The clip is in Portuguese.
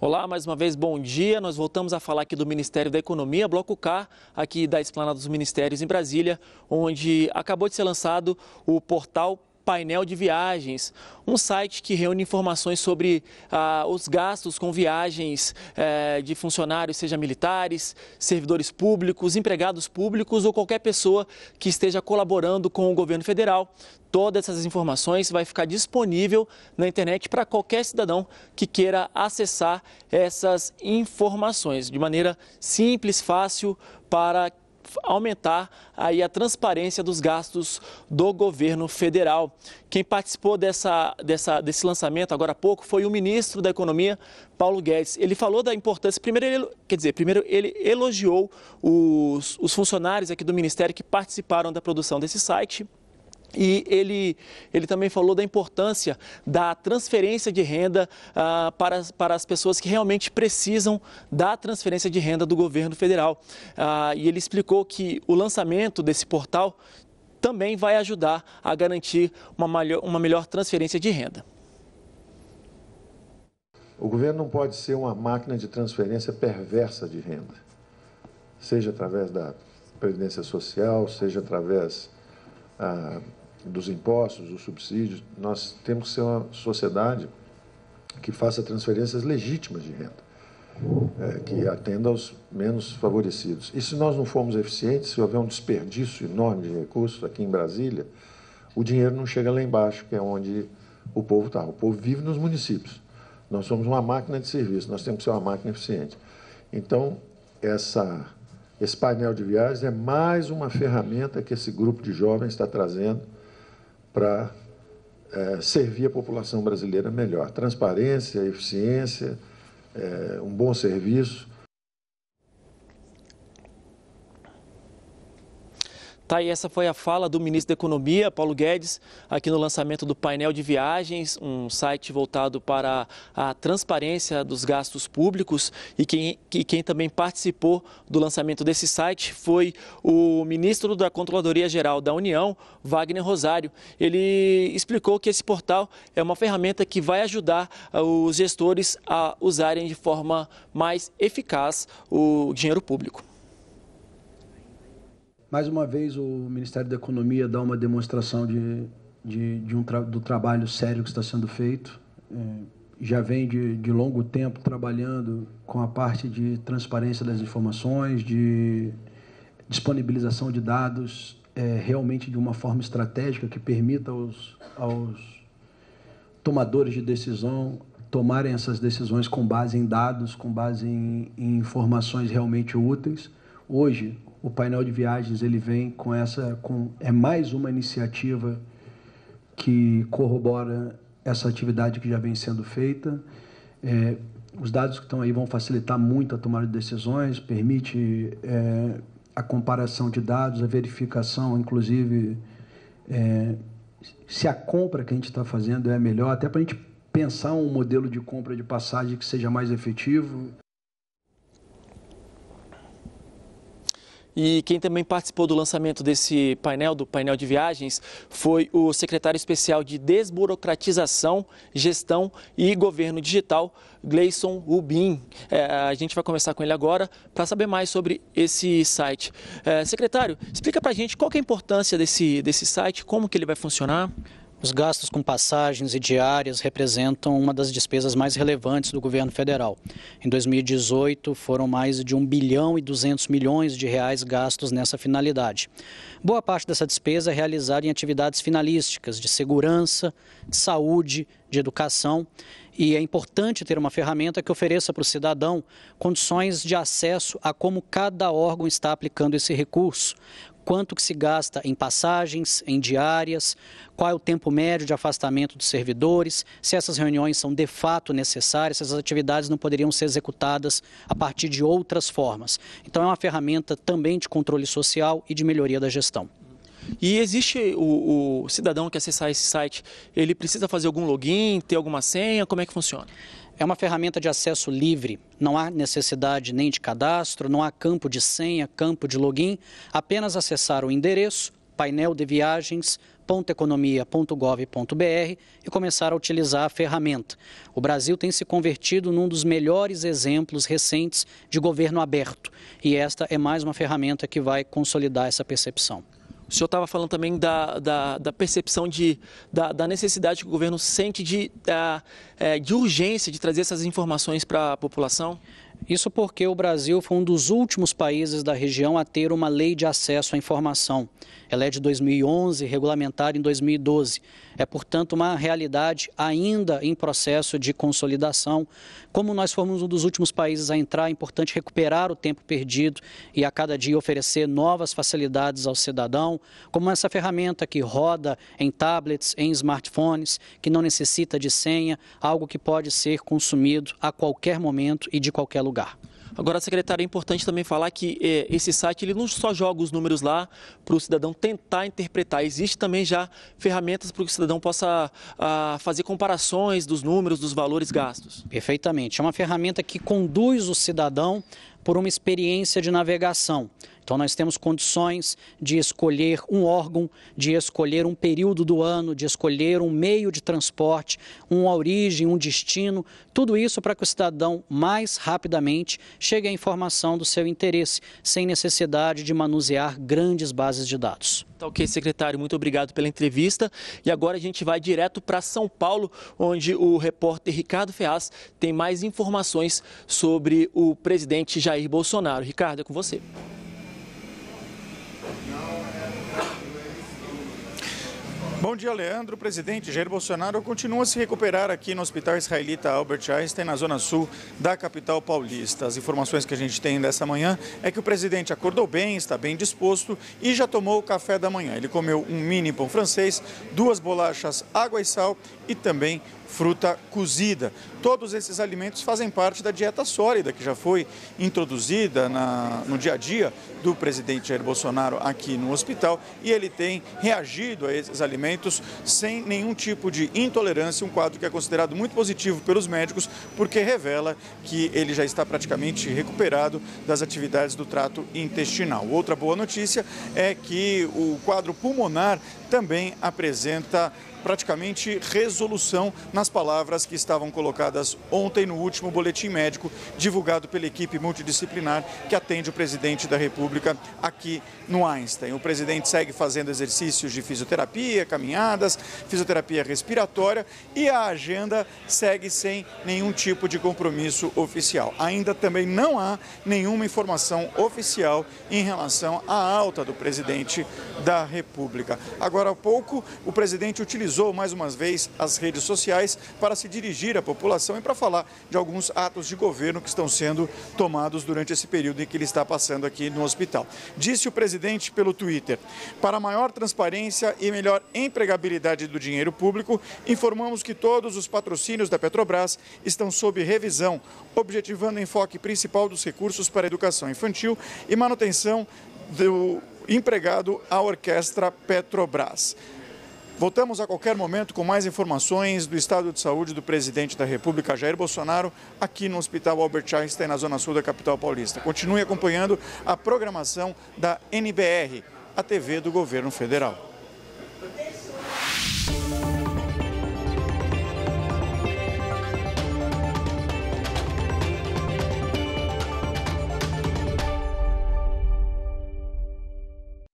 Olá, mais uma vez, bom dia. Nós voltamos a falar aqui do Ministério da Economia, Bloco K, aqui da Esplanada dos Ministérios em Brasília, onde acabou de ser lançado o portal painel de viagens, um site que reúne informações sobre ah, os gastos com viagens eh, de funcionários, seja militares, servidores públicos, empregados públicos ou qualquer pessoa que esteja colaborando com o governo federal. Todas essas informações vai ficar disponível na internet para qualquer cidadão que queira acessar essas informações de maneira simples, fácil, para aumentar aí a transparência dos gastos do governo federal. Quem participou dessa, dessa, desse lançamento agora há pouco foi o ministro da Economia, Paulo Guedes. Ele falou da importância, primeiro ele, quer dizer, primeiro ele elogiou os, os funcionários aqui do Ministério que participaram da produção desse site e ele, ele também falou da importância da transferência de renda ah, para, para as pessoas que realmente precisam da transferência de renda do governo federal. Ah, e ele explicou que o lançamento desse portal também vai ajudar a garantir uma, malho, uma melhor transferência de renda. O governo não pode ser uma máquina de transferência perversa de renda, seja através da Previdência Social, seja através ah, dos impostos, dos subsídios. Nós temos que ser uma sociedade que faça transferências legítimas de renda, é, que atenda aos menos favorecidos. E se nós não formos eficientes, se houver um desperdício enorme de recursos aqui em Brasília, o dinheiro não chega lá embaixo, que é onde o povo está. O povo vive nos municípios. Nós somos uma máquina de serviço, nós temos que ser uma máquina eficiente. Então, essa, esse painel de viagens é mais uma ferramenta que esse grupo de jovens está trazendo para é, servir a população brasileira melhor. Transparência, eficiência, é, um bom serviço Tá, e essa foi a fala do ministro da Economia, Paulo Guedes, aqui no lançamento do painel de viagens, um site voltado para a transparência dos gastos públicos. E quem, e quem também participou do lançamento desse site foi o ministro da Controladoria Geral da União, Wagner Rosário. Ele explicou que esse portal é uma ferramenta que vai ajudar ah, os gestores a usarem de forma mais eficaz o dinheiro público. Mais uma vez, o Ministério da Economia dá uma demonstração de, de, de um tra do trabalho sério que está sendo feito. É, já vem de, de longo tempo trabalhando com a parte de transparência das informações, de disponibilização de dados é, realmente de uma forma estratégica que permita aos, aos tomadores de decisão tomarem essas decisões com base em dados, com base em, em informações realmente úteis. Hoje, o painel de viagens ele vem com essa com é mais uma iniciativa que corrobora essa atividade que já vem sendo feita. É, os dados que estão aí vão facilitar muito a tomada de decisões, permite é, a comparação de dados, a verificação, inclusive é, se a compra que a gente está fazendo é melhor, até para a gente pensar um modelo de compra de passagem que seja mais efetivo. E quem também participou do lançamento desse painel, do painel de viagens, foi o secretário especial de Desburocratização, Gestão e Governo Digital, Gleison Rubin. É, a gente vai conversar com ele agora para saber mais sobre esse site. É, secretário, explica para a gente qual é a importância desse, desse site, como que ele vai funcionar. Os gastos com passagens e diárias representam uma das despesas mais relevantes do governo federal. Em 2018, foram mais de 1 bilhão e 200 milhões de reais gastos nessa finalidade. Boa parte dessa despesa é realizada em atividades finalísticas de segurança, de saúde, de educação e é importante ter uma ferramenta que ofereça para o cidadão condições de acesso a como cada órgão está aplicando esse recurso, quanto que se gasta em passagens, em diárias, qual é o tempo médio de afastamento dos servidores, se essas reuniões são de fato necessárias, se essas atividades não poderiam ser executadas a partir de outras formas. Então é uma ferramenta também de controle social e de melhoria da gestão. E existe o, o cidadão que acessar esse site, ele precisa fazer algum login, ter alguma senha, como é que funciona? É uma ferramenta de acesso livre, não há necessidade nem de cadastro, não há campo de senha, campo de login, apenas acessar o endereço painel de viagens, e começar a utilizar a ferramenta. O Brasil tem se convertido num dos melhores exemplos recentes de governo aberto e esta é mais uma ferramenta que vai consolidar essa percepção. O senhor estava falando também da, da, da percepção de, da, da, necessidade que o governo sente de, da, ah, é, de urgência de trazer essas informações para a população? Isso porque o Brasil foi um dos últimos países da região a ter uma lei de acesso à informação. Ela é de 2011, regulamentada em 2012. É, portanto, uma realidade ainda em processo de consolidação. Como nós fomos um dos últimos países a entrar, é importante recuperar o tempo perdido e a cada dia oferecer novas facilidades ao cidadão, como essa ferramenta que roda em tablets, em smartphones, que não necessita de senha, algo que pode ser consumido a qualquer momento e de qualquer lugar lugar. Agora, secretário, é importante também falar que é, esse site ele não só joga os números lá para o cidadão tentar interpretar, existe também já ferramentas para que o cidadão possa a, ah, fazer comparações dos números, dos valores gastos. Perfeitamente. É uma ferramenta que conduz o cidadão por uma experiência de navegação. Então, nós temos condições de escolher um órgão, de escolher um período do ano, de escolher um meio de transporte, uma origem, um destino, tudo isso para que o cidadão mais rapidamente chegue à informação do seu interesse, sem necessidade de manusear grandes bases de dados. Tá ok, secretário, muito obrigado pela entrevista. E agora a gente vai direto para São Paulo, onde o repórter Ricardo Ferraz tem mais informações sobre o presidente Jair. Jair Bolsonaro. Ricardo, é com você. Bom dia, Leandro. presidente Jair Bolsonaro continua a se recuperar aqui no Hospital Israelita Albert Einstein, na zona sul da capital paulista. As informações que a gente tem dessa manhã é que o presidente acordou bem, está bem disposto e já tomou o café da manhã. Ele comeu um mini pão francês, duas bolachas água e sal e também fruta cozida. Todos esses alimentos fazem parte da dieta sólida que já foi introduzida na, no dia a dia do presidente Jair Bolsonaro aqui no hospital e ele tem reagido a esses alimentos sem nenhum tipo de intolerância, um quadro que é considerado muito positivo pelos médicos porque revela que ele já está praticamente recuperado das atividades do trato intestinal. Outra boa notícia é que o quadro pulmonar também apresenta praticamente resolução nas palavras que estavam colocadas ontem no último boletim médico divulgado pela equipe multidisciplinar que atende o presidente da República aqui no Einstein. O presidente segue fazendo exercícios de fisioterapia, caminhadas, fisioterapia respiratória e a agenda segue sem nenhum tipo de compromisso oficial. Ainda também não há nenhuma informação oficial em relação à alta do presidente da República. Agora há pouco, o presidente utilizou usou mais uma vez as redes sociais para se dirigir à população e para falar de alguns atos de governo que estão sendo tomados durante esse período em que ele está passando aqui no hospital. Disse o presidente pelo Twitter: para maior transparência e melhor empregabilidade do dinheiro público, informamos que todos os patrocínios da Petrobras estão sob revisão, objetivando o enfoque principal dos recursos para a educação infantil e manutenção do empregado à orquestra Petrobras. Voltamos a qualquer momento com mais informações do estado de saúde do presidente da República, Jair Bolsonaro, aqui no Hospital Albert Einstein, na Zona Sul da capital paulista. Continue acompanhando a programação da NBR, a TV do Governo Federal.